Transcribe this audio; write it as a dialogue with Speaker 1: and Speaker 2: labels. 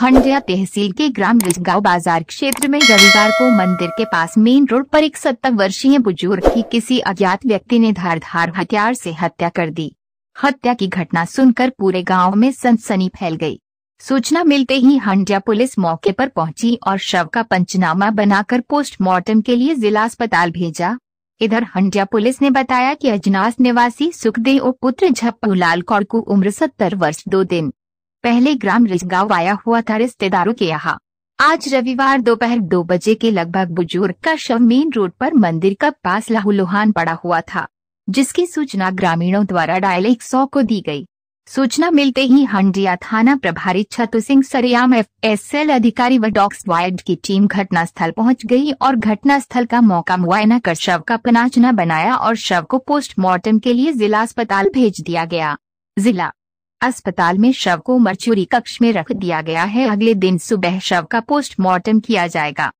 Speaker 1: हंडिया तहसील के ग्राम गाँव बाजार क्षेत्र में रविवार को मंदिर के पास मेन रोड पर एक सत्तर वर्षीय बुजुर्ग की किसी अज्ञात व्यक्ति ने धारधार हथियार से हत्या कर दी हत्या की घटना सुनकर पूरे गांव में सनसनी फैल गई। सूचना मिलते ही हंडिया पुलिस मौके पर पहुंची और शव का पंचनामा बनाकर पोस्टमार्टम के लिए जिला अस्पताल भेजा इधर हंडिया पुलिस ने बताया कि अजनास निवासी सुखदेव पुत्र झप्पूलाल लाल उम्र सत्तर वर्ष दो दिन पहले ग्राम गाँव आया हुआ था रिश्तेदारों के यहाँ आज रविवार दोपहर दो, दो बजे के लगभग बुजुर्ग का शव मेन रोड पर मंदिर का पास लाहुलुहान पड़ा हुआ था जिसकी सूचना ग्रामीणों द्वारा डायल एक सौ को दी गई सूचना मिलते ही हंडिया थाना प्रभारी Chhatu Singh Sariyam F S L अधिकारी व डॉक्स वाइड की टीम घटनास्थल पहुंच गई और घटनास्थल का मौका मुआयना कर शव का पनाचना बनाया और शव को पोस्टमार्टम के लिए जिला अस्पताल भेज दिया गया जिला अस्पताल में शव को मर्चुरी कक्ष में रख दिया गया है अगले दिन सुबह शव का पोस्टमार्टम किया जाएगा